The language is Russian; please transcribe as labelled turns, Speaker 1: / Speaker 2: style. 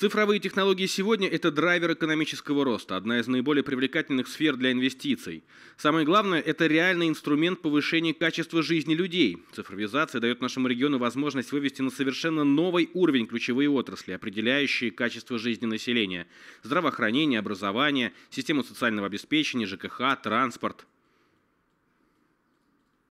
Speaker 1: Цифровые технологии сегодня – это драйвер экономического роста, одна из наиболее привлекательных сфер для инвестиций. Самое главное – это реальный инструмент повышения качества жизни людей. Цифровизация дает нашему региону возможность вывести на совершенно новый уровень ключевые отрасли, определяющие качество жизни населения – здравоохранение, образование, систему социального обеспечения, ЖКХ, транспорт –